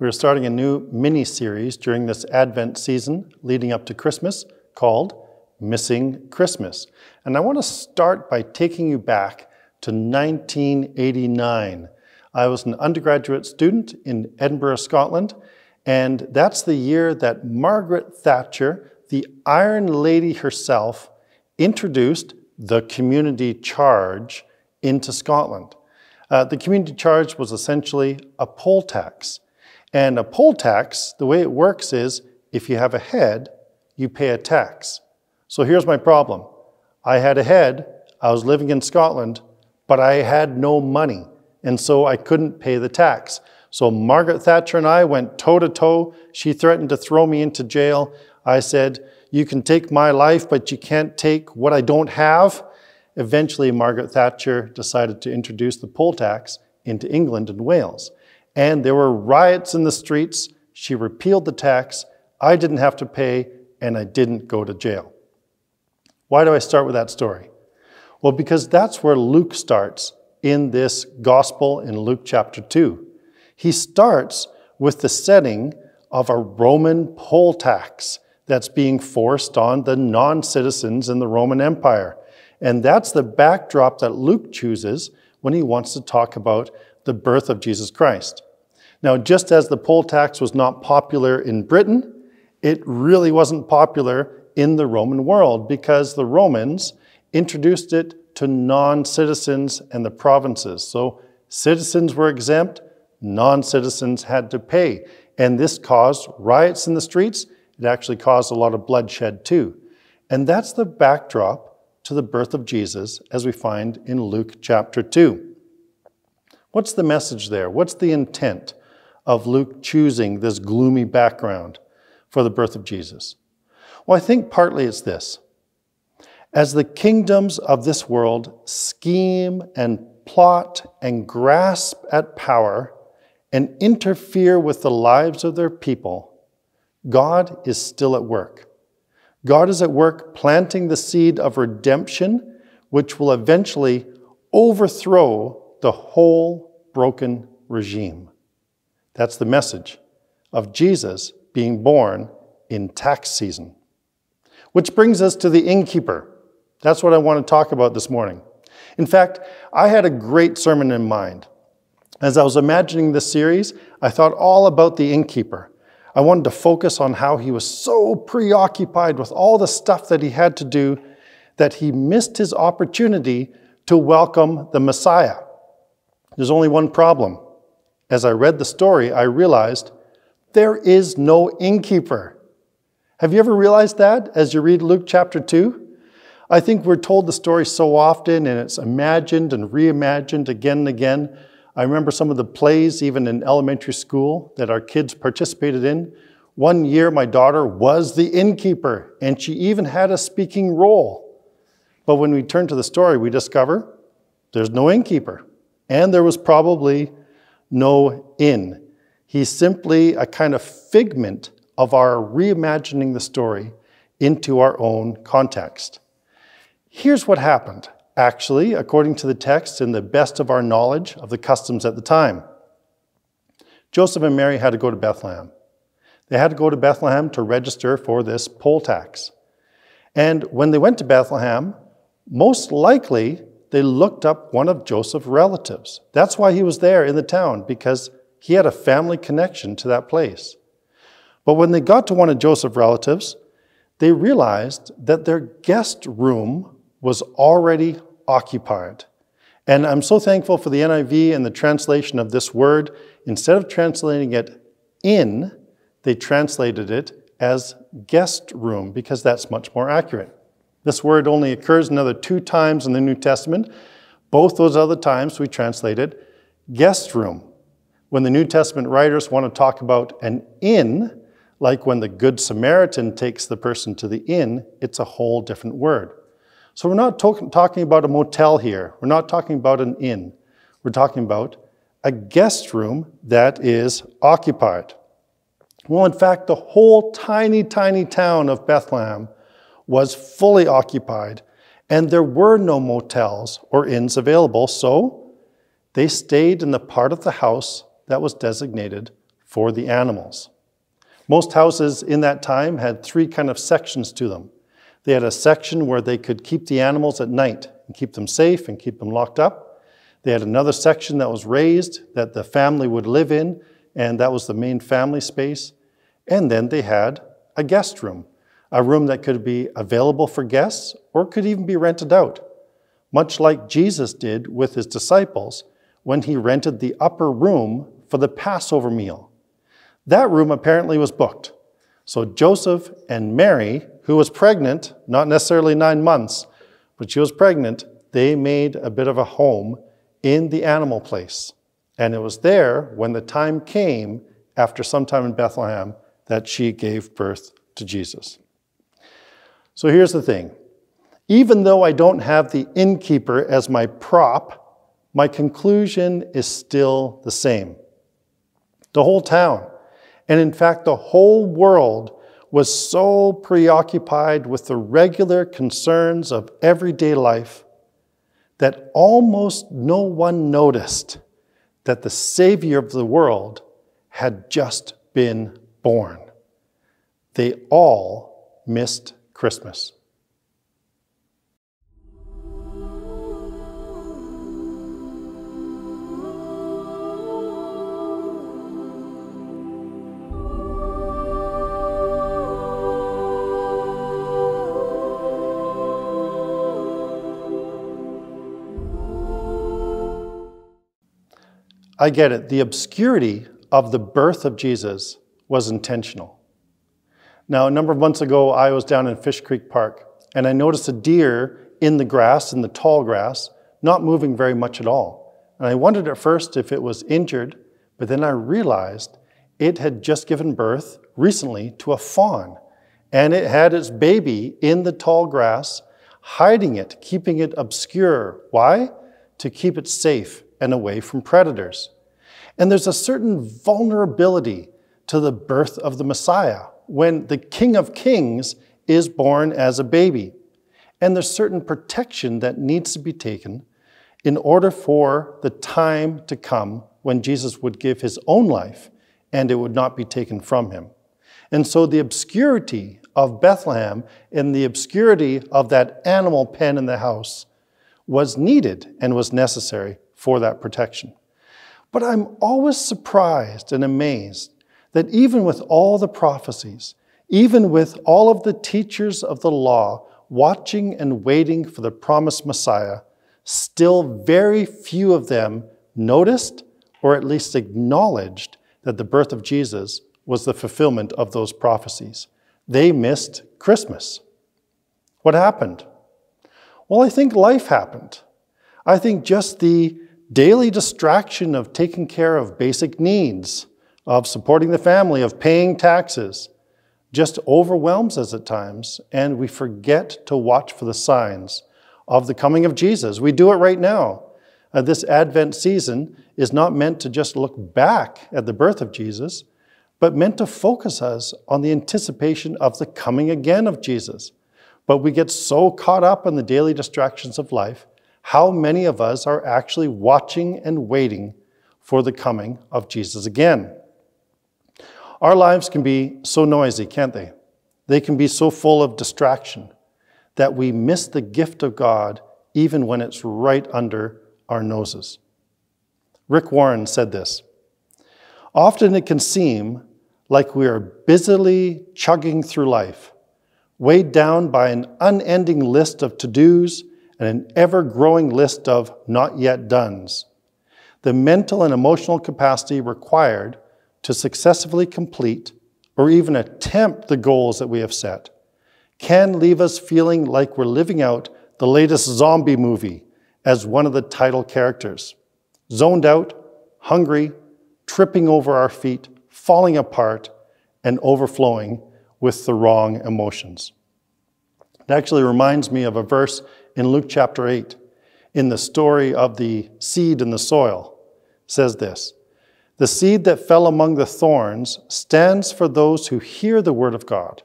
We are starting a new mini series during this Advent season leading up to Christmas called Missing Christmas. And I want to start by taking you back to 1989. I was an undergraduate student in Edinburgh, Scotland, and that's the year that Margaret Thatcher, the Iron Lady herself, introduced the community charge into Scotland. Uh, the community charge was essentially a poll tax. And a poll tax, the way it works is if you have a head, you pay a tax. So here's my problem. I had a head, I was living in Scotland, but I had no money, and so I couldn't pay the tax. So Margaret Thatcher and I went toe to toe. She threatened to throw me into jail. I said, You can take my life, but you can't take what I don't have. Eventually, Margaret Thatcher decided to introduce the poll tax into England and Wales and there were riots in the streets. She repealed the tax. I didn't have to pay, and I didn't go to jail. Why do I start with that story? Well, because that's where Luke starts in this gospel in Luke chapter 2. He starts with the setting of a Roman poll tax that's being forced on the non citizens in the Roman Empire. And that's the backdrop that Luke chooses when he wants to talk about the birth of Jesus Christ. Now, just as the poll tax was not popular in Britain, it really wasn't popular in the Roman world because the Romans introduced it to non citizens and the provinces. So citizens were exempt, non citizens had to pay. And this caused riots in the streets. It actually caused a lot of bloodshed too. And that's the backdrop to the birth of Jesus as we find in Luke chapter 2. What's the message there? What's the intent of Luke choosing this gloomy background for the birth of Jesus? Well, I think partly it's this. As the kingdoms of this world scheme and plot and grasp at power and interfere with the lives of their people, God is still at work. God is at work planting the seed of redemption, which will eventually overthrow the whole broken regime. That's the message of Jesus being born in tax season. Which brings us to the innkeeper. That's what I want to talk about this morning. In fact, I had a great sermon in mind. As I was imagining this series, I thought all about the innkeeper. I wanted to focus on how he was so preoccupied with all the stuff that he had to do that he missed his opportunity to welcome the Messiah. There's only one problem. As I read the story, I realized there is no innkeeper. Have you ever realized that as you read Luke chapter 2? I think we're told the story so often and it's imagined and reimagined again and again. I remember some of the plays, even in elementary school, that our kids participated in. One year, my daughter was the innkeeper, and she even had a speaking role. But when we turn to the story, we discover there's no innkeeper. And there was probably no in. He's simply a kind of figment of our reimagining the story into our own context. Here's what happened, actually, according to the text and the best of our knowledge of the customs at the time. Joseph and Mary had to go to Bethlehem. They had to go to Bethlehem to register for this poll tax. And when they went to Bethlehem, most likely they looked up one of Joseph's relatives. That's why he was there in the town, because he had a family connection to that place. But when they got to one of Joseph's relatives, they realized that their guest room was already occupied. And I'm so thankful for the NIV and the translation of this word. Instead of translating it in, they translated it as guest room because that's much more accurate. This word only occurs another two times in the New Testament. Both those other times we translated guest room. When the New Testament writers want to talk about an inn, like when the Good Samaritan takes the person to the inn, it's a whole different word. So we're not talking about a motel here. We're not talking about an inn. We're talking about a guest room that is occupied. Well, in fact, the whole tiny, tiny town of Bethlehem was fully occupied, and there were no motels or inns available, so they stayed in the part of the house that was designated for the animals. Most houses in that time had three kind of sections to them. They had a section where they could keep the animals at night and keep them safe and keep them locked up. They had another section that was raised that the family would live in, and that was the main family space. And then they had a guest room a room that could be available for guests or could even be rented out, much like Jesus did with his disciples when he rented the upper room for the Passover meal. That room apparently was booked. So Joseph and Mary, who was pregnant, not necessarily nine months, but she was pregnant, they made a bit of a home in the animal place. And it was there when the time came, after some time in Bethlehem, that she gave birth to Jesus. So here's the thing. Even though I don't have the innkeeper as my prop, my conclusion is still the same. The whole town, and in fact, the whole world was so preoccupied with the regular concerns of everyday life that almost no one noticed that the Savior of the world had just been born. They all missed Christmas. I get it. The obscurity of the birth of Jesus was intentional. Now, a number of months ago, I was down in Fish Creek Park, and I noticed a deer in the grass, in the tall grass, not moving very much at all. And I wondered at first if it was injured, but then I realized it had just given birth recently to a fawn, and it had its baby in the tall grass, hiding it, keeping it obscure. Why? To keep it safe and away from predators. And there's a certain vulnerability to the birth of the Messiah when the King of Kings is born as a baby. And there's certain protection that needs to be taken in order for the time to come when Jesus would give his own life and it would not be taken from him. And so the obscurity of Bethlehem and the obscurity of that animal pen in the house was needed and was necessary for that protection. But I'm always surprised and amazed that even with all the prophecies, even with all of the teachers of the law watching and waiting for the promised Messiah, still very few of them noticed or at least acknowledged that the birth of Jesus was the fulfillment of those prophecies. They missed Christmas. What happened? Well, I think life happened. I think just the daily distraction of taking care of basic needs of supporting the family, of paying taxes, just overwhelms us at times, and we forget to watch for the signs of the coming of Jesus. We do it right now. Uh, this Advent season is not meant to just look back at the birth of Jesus, but meant to focus us on the anticipation of the coming again of Jesus. But we get so caught up in the daily distractions of life. How many of us are actually watching and waiting for the coming of Jesus again? Our lives can be so noisy, can't they? They can be so full of distraction that we miss the gift of God even when it's right under our noses. Rick Warren said this Often it can seem like we are busily chugging through life, weighed down by an unending list of to dos and an ever growing list of not yet dones. The mental and emotional capacity required to successfully complete or even attempt the goals that we have set can leave us feeling like we're living out the latest zombie movie as one of the title characters. Zoned out, hungry, tripping over our feet, falling apart, and overflowing with the wrong emotions. It actually reminds me of a verse in Luke chapter 8 in the story of the seed in the soil. It says this the seed that fell among the thorns stands for those who hear the word of God,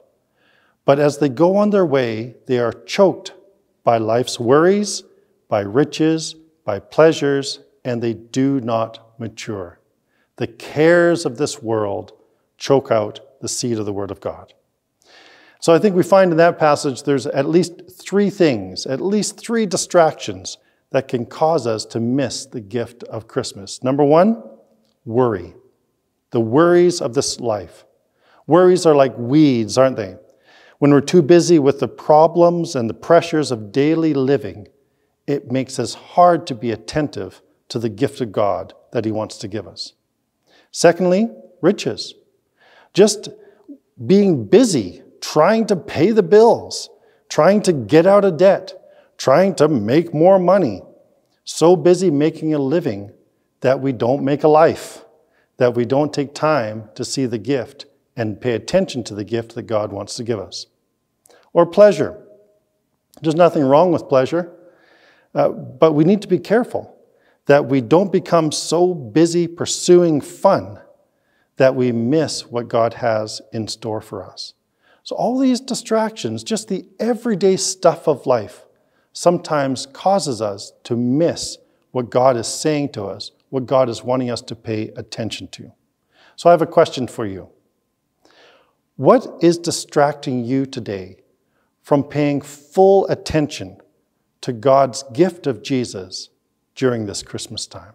but as they go on their way, they are choked by life's worries, by riches, by pleasures, and they do not mature. The cares of this world choke out the seed of the word of God. So I think we find in that passage there's at least three things, at least three distractions that can cause us to miss the gift of Christmas. Number one, worry, the worries of this life. Worries are like weeds, aren't they? When we're too busy with the problems and the pressures of daily living, it makes us hard to be attentive to the gift of God that He wants to give us. Secondly, riches. Just being busy, trying to pay the bills, trying to get out of debt, trying to make more money, so busy making a living that we don't make a life, that we don't take time to see the gift and pay attention to the gift that God wants to give us. Or pleasure. There's nothing wrong with pleasure, uh, but we need to be careful that we don't become so busy pursuing fun that we miss what God has in store for us. So, all these distractions, just the everyday stuff of life, sometimes causes us to miss what God is saying to us what God is wanting us to pay attention to. So I have a question for you. What is distracting you today from paying full attention to God's gift of Jesus during this Christmas time?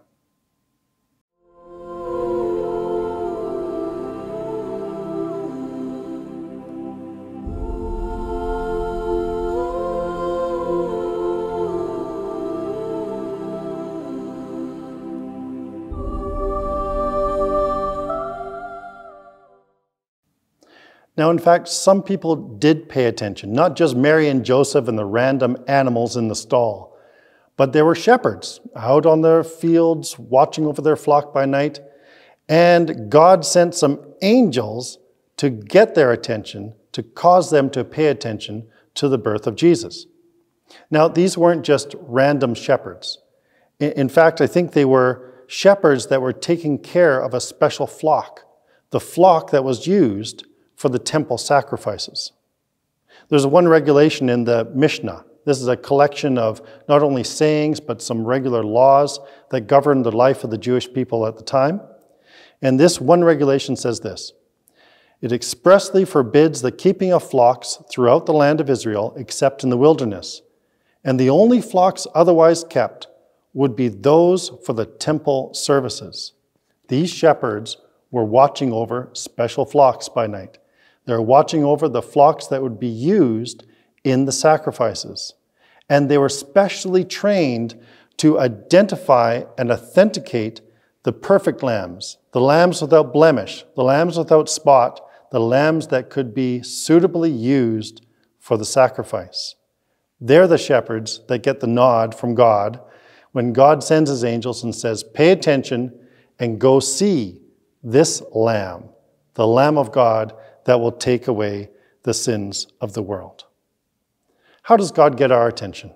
Now, in fact, some people did pay attention, not just Mary and Joseph and the random animals in the stall, but there were shepherds out on their fields watching over their flock by night. And God sent some angels to get their attention, to cause them to pay attention to the birth of Jesus. Now, these weren't just random shepherds. In fact, I think they were shepherds that were taking care of a special flock, the flock that was used for the temple sacrifices. There's one regulation in the Mishnah. This is a collection of not only sayings, but some regular laws that govern the life of the Jewish people at the time. And this one regulation says this It expressly forbids the keeping of flocks throughout the land of Israel, except in the wilderness. And the only flocks otherwise kept would be those for the temple services. These shepherds were watching over special flocks by night. They're watching over the flocks that would be used in the sacrifices. And they were specially trained to identify and authenticate the perfect lambs, the lambs without blemish, the lambs without spot, the lambs that could be suitably used for the sacrifice. They're the shepherds that get the nod from God when God sends his angels and says, Pay attention and go see this lamb, the Lamb of God that will take away the sins of the world. How does God get our attention?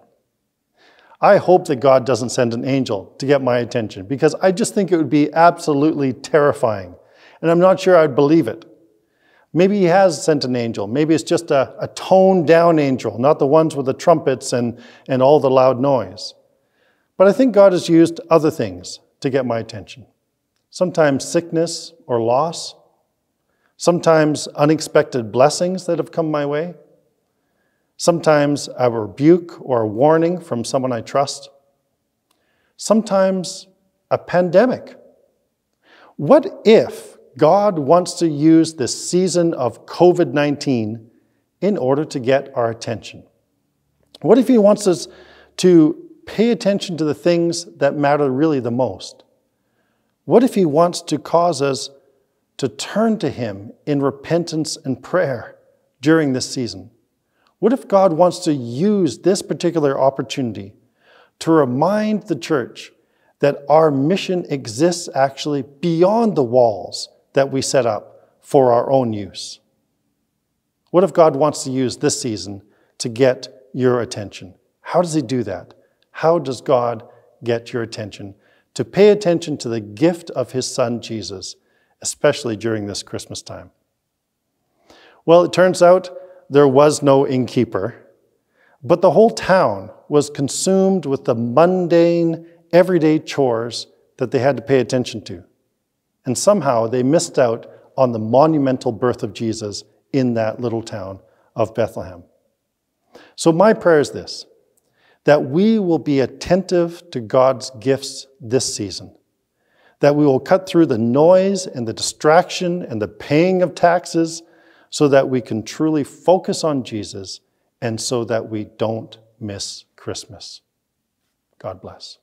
I hope that God doesn't send an angel to get my attention because I just think it would be absolutely terrifying. And I'm not sure I'd believe it. Maybe he has sent an angel. Maybe it's just a, a toned down angel, not the ones with the trumpets and, and all the loud noise. But I think God has used other things to get my attention. Sometimes sickness or loss, sometimes unexpected blessings that have come my way, sometimes a rebuke or a warning from someone I trust, sometimes a pandemic. What if God wants to use this season of COVID 19 in order to get our attention? What if He wants us to pay attention to the things that matter really the most? What if He wants to cause us to turn to Him in repentance and prayer during this season? What if God wants to use this particular opportunity to remind the church that our mission exists actually beyond the walls that we set up for our own use? What if God wants to use this season to get your attention? How does He do that? How does God get your attention? To pay attention to the gift of His Son, Jesus especially during this Christmas time. Well, it turns out there was no innkeeper, but the whole town was consumed with the mundane, everyday chores that they had to pay attention to. And somehow they missed out on the monumental birth of Jesus in that little town of Bethlehem. So, my prayer is this that we will be attentive to God's gifts this season that we will cut through the noise and the distraction and the paying of taxes so that we can truly focus on Jesus and so that we don't miss Christmas. God bless.